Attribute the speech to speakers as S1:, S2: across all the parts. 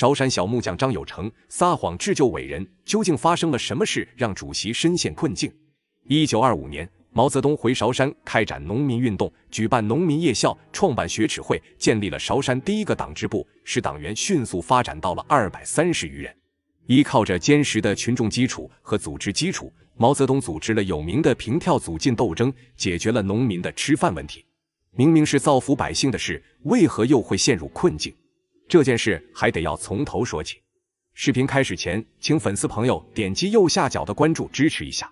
S1: 韶山小木匠张友成撒谎智救伟人，究竟发生了什么事让主席深陷困境？一九二五年，毛泽东回韶山开展农民运动，举办农民夜校，创办学耻会，建立了韶山第一个党支部，使党员迅速发展到了二百三十余人。依靠着坚实的群众基础和组织基础，毛泽东组织了有名的平跳组进斗争，解决了农民的吃饭问题。明明是造福百姓的事，为何又会陷入困境？这件事还得要从头说起。视频开始前，请粉丝朋友点击右下角的关注，支持一下。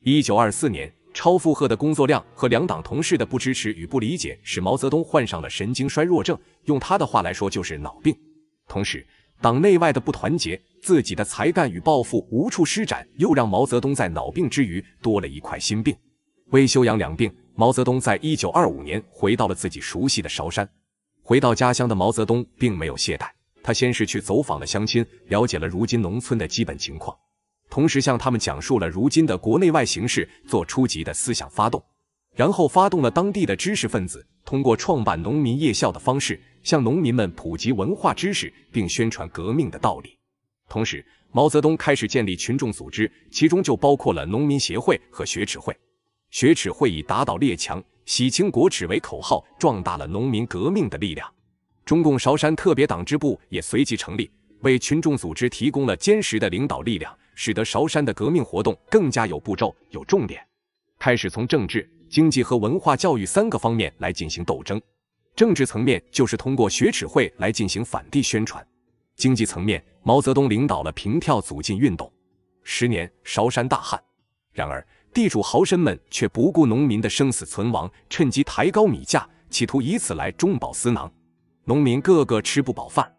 S1: 一九二四年，超负荷的工作量和两党同事的不支持与不理解，使毛泽东患上了神经衰弱症，用他的话来说就是脑病。同时，党内外的不团结，自己的才干与抱负无处施展，又让毛泽东在脑病之余多了一块心病。为修养两病，毛泽东在一九二五年回到了自己熟悉的韶山。回到家乡的毛泽东并没有懈怠，他先是去走访了乡亲，了解了如今农村的基本情况，同时向他们讲述了如今的国内外形势，做初级的思想发动。然后发动了当地的知识分子，通过创办农民夜校的方式，向农民们普及文化知识，并宣传革命的道理。同时，毛泽东开始建立群众组织，其中就包括了农民协会和学耻会。学耻会以打倒列强。洗清国耻为口号，壮大了农民革命的力量。中共韶山特别党支部也随即成立，为群众组织提供了坚实的领导力量，使得韶山的革命活动更加有步骤、有重点，开始从政治、经济和文化教育三个方面来进行斗争。政治层面就是通过学耻会来进行反帝宣传；经济层面，毛泽东领导了平跳组进运动。十年韶山大旱，然而。地主豪绅们却不顾农民的生死存亡，趁机抬高米价，企图以此来中饱私囊。农民个个吃不饱饭。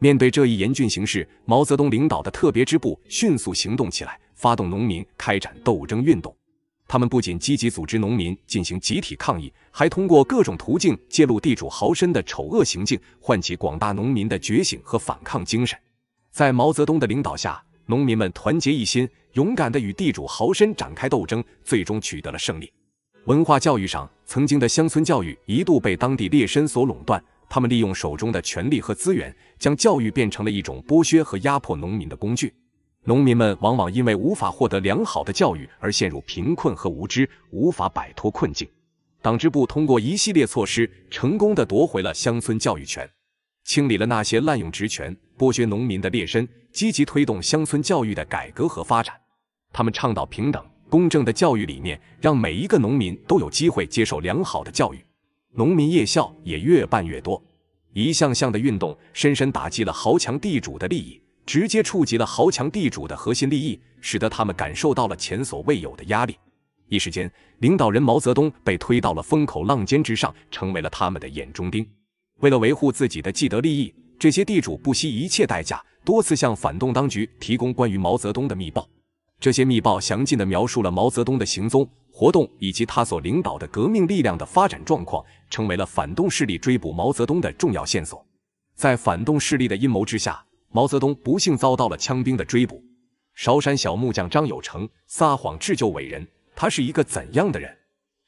S1: 面对这一严峻形势，毛泽东领导的特别支部迅速行动起来，发动农民开展斗争运动。他们不仅积极组织农民进行集体抗议，还通过各种途径揭露地主豪绅的丑恶行径，唤起广大农民的觉醒和反抗精神。在毛泽东的领导下，农民们团结一心。勇敢地与地主豪绅展开斗争，最终取得了胜利。文化教育上，曾经的乡村教育一度被当地劣绅所垄断，他们利用手中的权力和资源，将教育变成了一种剥削和压迫农民的工具。农民们往往因为无法获得良好的教育而陷入贫困和无知，无法摆脱困境。党支部通过一系列措施，成功地夺回了乡村教育权，清理了那些滥用职权剥削农民的劣绅，积极推动乡村教育的改革和发展。他们倡导平等、公正的教育理念，让每一个农民都有机会接受良好的教育。农民夜校也越办越多。一项项的运动深深打击了豪强地主的利益，直接触及了豪强地主的核心利益，使得他们感受到了前所未有的压力。一时间，领导人毛泽东被推到了风口浪尖之上，成为了他们的眼中钉。为了维护自己的既得利益，这些地主不惜一切代价，多次向反动当局提供关于毛泽东的密报。这些密报详尽地描述了毛泽东的行踪、活动以及他所领导的革命力量的发展状况，成为了反动势力追捕毛泽东的重要线索。在反动势力的阴谋之下，毛泽东不幸遭到了枪兵的追捕。韶山小木匠张友成撒谎智救伟人，他是一个怎样的人？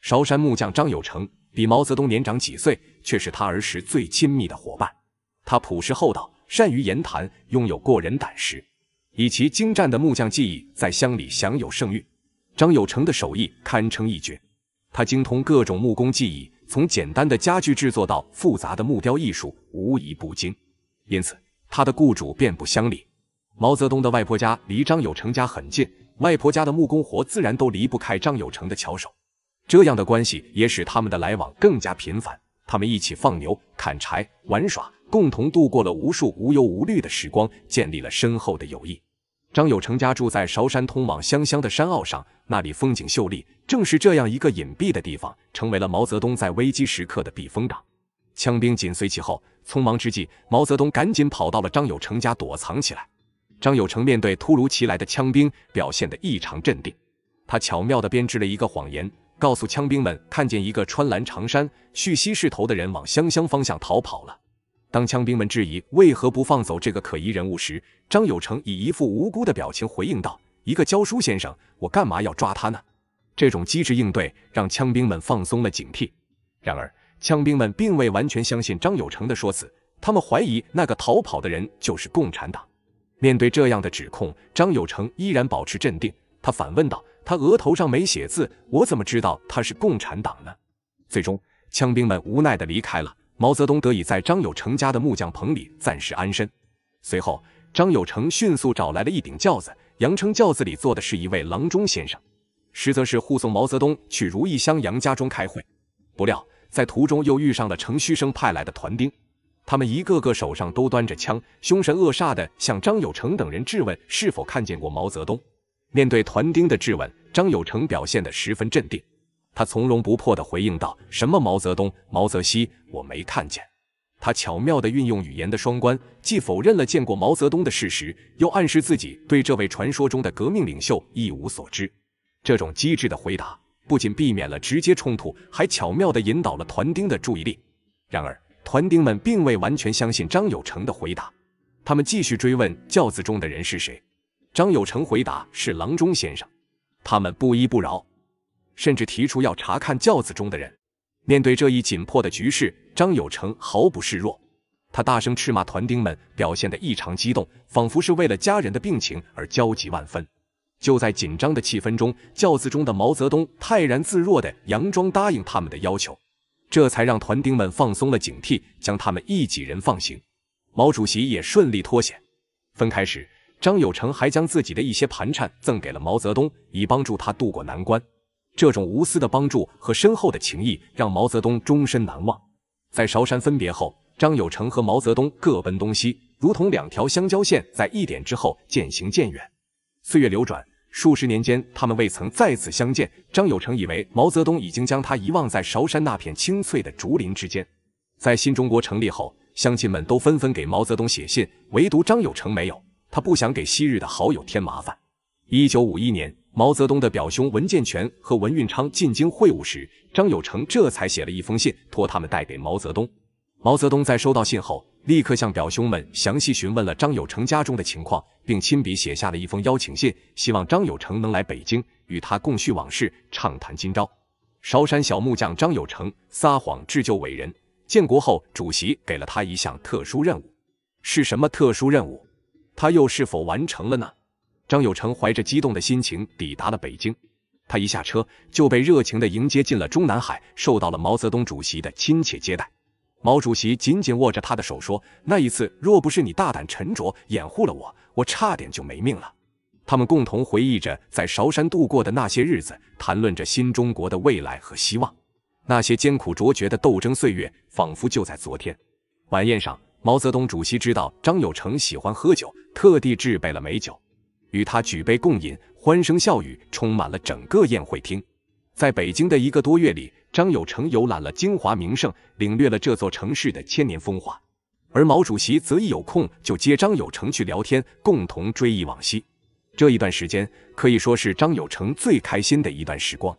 S1: 韶山木匠张友成比毛泽东年长几岁，却是他儿时最亲密的伙伴。他朴实厚道，善于言谈，拥有过人胆识。以其精湛的木匠技艺，在乡里享有盛誉。张友成的手艺堪称一绝，他精通各种木工技艺，从简单的家具制作到复杂的木雕艺术，无一不精。因此，他的雇主遍布乡里。毛泽东的外婆家离张友成家很近，外婆家的木工活自然都离不开张友成的巧手。这样的关系也使他们的来往更加频繁。他们一起放牛、砍柴、玩耍，共同度过了无数无忧无虑的时光，建立了深厚的友谊。张友成家住在韶山通往湘乡的山坳上，那里风景秀丽。正是这样一个隐蔽的地方，成为了毛泽东在危机时刻的避风港。枪兵紧随其后，匆忙之际，毛泽东赶紧跑到了张友成家躲藏起来。张友成面对突如其来的枪兵，表现得异常镇定。他巧妙地编织了一个谎言，告诉枪兵们看见一个穿蓝长衫、蓄西势头的人往湘乡方向逃跑了。当枪兵们质疑为何不放走这个可疑人物时，张友成以一副无辜的表情回应道：“一个教书先生，我干嘛要抓他呢？”这种机智应对让枪兵们放松了警惕。然而，枪兵们并未完全相信张友成的说辞，他们怀疑那个逃跑的人就是共产党。面对这样的指控，张友成依然保持镇定，他反问道：“他额头上没写字，我怎么知道他是共产党呢？”最终，枪兵们无奈的离开了。毛泽东得以在张友成家的木匠棚里暂时安身。随后，张友成迅速找来了一顶轿子，扬称轿子里坐的是一位郎中先生，实则是护送毛泽东去如意乡杨家庄开会。不料，在途中又遇上了程旭生派来的团丁，他们一个个手上都端着枪，凶神恶煞地向张友成等人质问是否看见过毛泽东。面对团丁的质问，张友成表现得十分镇定。他从容不迫地回应道：“什么毛泽东、毛泽西，我没看见。”他巧妙地运用语言的双关，既否认了见过毛泽东的事实，又暗示自己对这位传说中的革命领袖一无所知。这种机智的回答不仅避免了直接冲突，还巧妙地引导了团丁的注意力。然而，团丁们并未完全相信张有成的回答，他们继续追问轿子中的人是谁。张有成回答：“是郎中先生。”他们不依不饶。甚至提出要查看轿子中的人。面对这一紧迫的局势，张友成毫不示弱，他大声斥骂团丁们，表现得异常激动，仿佛是为了家人的病情而焦急万分。就在紧张的气氛中，轿子中的毛泽东泰然自若地佯装答应他们的要求，这才让团丁们放松了警惕，将他们一几人放行。毛主席也顺利脱险。分开时，张友成还将自己的一些盘缠赠给了毛泽东，以帮助他渡过难关。这种无私的帮助和深厚的情谊，让毛泽东终身难忘。在韶山分别后，张友成和毛泽东各奔东西，如同两条相交线在一点之后渐行渐远。岁月流转，数十年间，他们未曾再次相见。张友成以为毛泽东已经将他遗忘在韶山那片青翠的竹林之间。在新中国成立后，乡亲们都纷纷给毛泽东写信，唯独张友成没有，他不想给昔日的好友添麻烦。一九五一年。毛泽东的表兄文建全和文运昌进京会晤时，张友成这才写了一封信，托他们带给毛泽东。毛泽东在收到信后，立刻向表兄们详细询问了张友成家中的情况，并亲笔写下了一封邀请信，希望张友成能来北京与他共叙往事，畅谈今朝。韶山小木匠张友成撒谎智救伟人，建国后，主席给了他一项特殊任务，是什么特殊任务？他又是否完成了呢？张友成怀着激动的心情抵达了北京，他一下车就被热情的迎接进了中南海，受到了毛泽东主席的亲切接待。毛主席紧紧握着他的手说：“那一次，若不是你大胆沉着掩护了我，我差点就没命了。”他们共同回忆着在韶山度过的那些日子，谈论着新中国的未来和希望。那些艰苦卓绝的斗争岁月，仿佛就在昨天。晚宴上，毛泽东主席知道张友成喜欢喝酒，特地制备了美酒。与他举杯共饮，欢声笑语充满了整个宴会厅。在北京的一个多月里，张友成游览了京华名胜，领略了这座城市的千年风华。而毛主席则一有空就接张友成去聊天，共同追忆往昔。这一段时间可以说是张友成最开心的一段时光。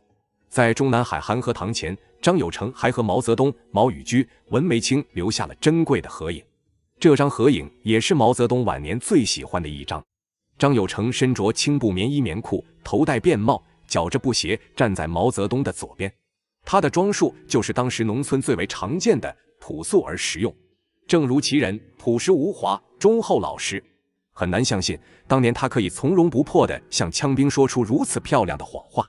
S1: 在中南海涵和堂前，张友成还和毛泽东、毛宇居、文梅清留下了珍贵的合影。这张合影也是毛泽东晚年最喜欢的一张。张友成身着青布棉衣棉裤，头戴便帽，脚着布鞋，站在毛泽东的左边。他的装束就是当时农村最为常见的，朴素而实用。正如其人，朴实无华，忠厚老实。很难相信，当年他可以从容不迫的向枪兵说出如此漂亮的谎话。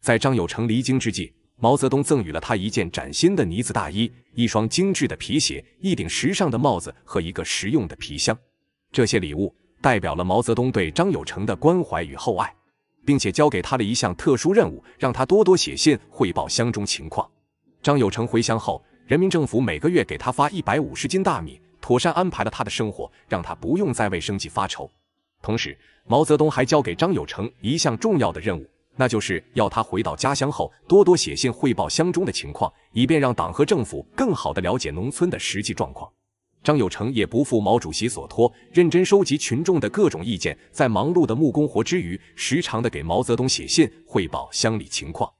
S1: 在张友成离京之际，毛泽东赠予了他一件崭新的呢子大衣，一双精致的皮鞋，一顶时尚的帽子和一个实用的皮箱。这些礼物。代表了毛泽东对张友成的关怀与厚爱，并且交给他了一项特殊任务，让他多多写信汇报乡中情况。张友成回乡后，人民政府每个月给他发一百五十斤大米，妥善安排了他的生活，让他不用再为生计发愁。同时，毛泽东还交给张友成一项重要的任务，那就是要他回到家乡后多多写信汇报乡中的情况，以便让党和政府更好地了解农村的实际状况。张友成也不负毛主席所托，认真收集群众的各种意见，在忙碌的木工活之余，时常的给毛泽东写信汇报乡里情况。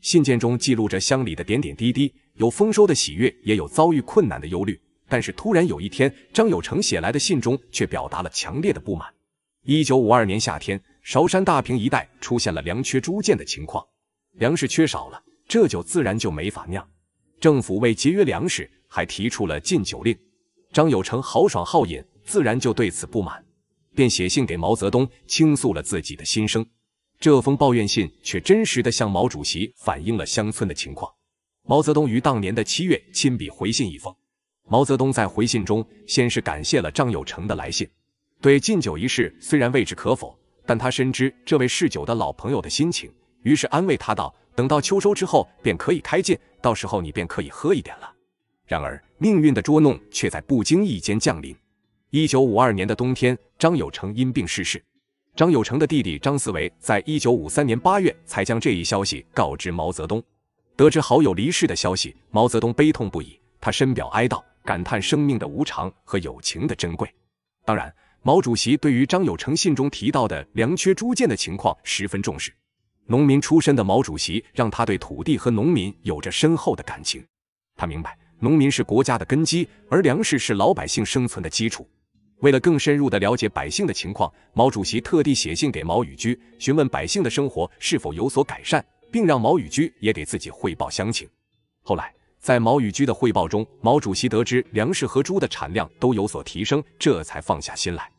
S1: 信件中记录着乡里的点点滴滴，有丰收的喜悦，也有遭遇困难的忧虑。但是突然有一天，张友成写来的信中却表达了强烈的不满。一九五二年夏天，韶山大坪一带出现了粮缺猪贱的情况，粮食缺少了，这酒自然就没法酿。政府为节约粮食，还提出了禁酒令。张友成豪爽好饮，自然就对此不满，便写信给毛泽东倾诉了自己的心声。这封抱怨信却真实的向毛主席反映了乡村的情况。毛泽东于当年的七月亲笔回信一封。毛泽东在回信中先是感谢了张友成的来信，对禁酒一事虽然未置可否，但他深知这位嗜酒的老朋友的心情，于是安慰他道：“等到秋收之后便可以开禁，到时候你便可以喝一点了。”然而，命运的捉弄却在不经意间降临。一九五二年的冬天，张友成因病逝世。张友成的弟弟张思维在一九五三年八月才将这一消息告知毛泽东。得知好友离世的消息，毛泽东悲痛不已，他深表哀悼，感叹生命的无常和友情的珍贵。当然，毛主席对于张友成信中提到的粮缺猪贱的情况十分重视。农民出身的毛主席，让他对土地和农民有着深厚的感情，他明白。农民是国家的根基，而粮食是老百姓生存的基础。为了更深入地了解百姓的情况，毛主席特地写信给毛宇居，询问百姓的生活是否有所改善，并让毛宇居也给自己汇报乡情。后来，在毛宇居的汇报中，毛主席得知粮食和猪的产量都有所提升，这才放下心来。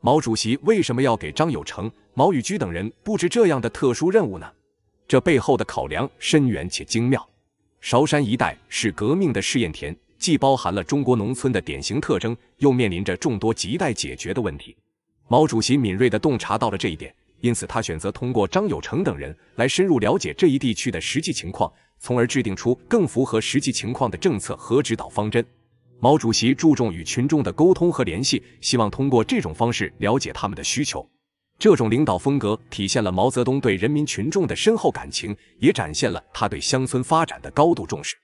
S1: 毛主席为什么要给张友成、毛宇居等人布置这样的特殊任务呢？这背后的考量深远且精妙。韶山一带是革命的试验田，既包含了中国农村的典型特征，又面临着众多亟待解决的问题。毛主席敏锐的洞察到了这一点，因此他选择通过张友成等人来深入了解这一地区的实际情况，从而制定出更符合实际情况的政策和指导方针。毛主席注重与群众的沟通和联系，希望通过这种方式了解他们的需求。这种领导风格体现了毛泽东对人民群众的深厚感情，也展现了他对乡村发展的高度重视。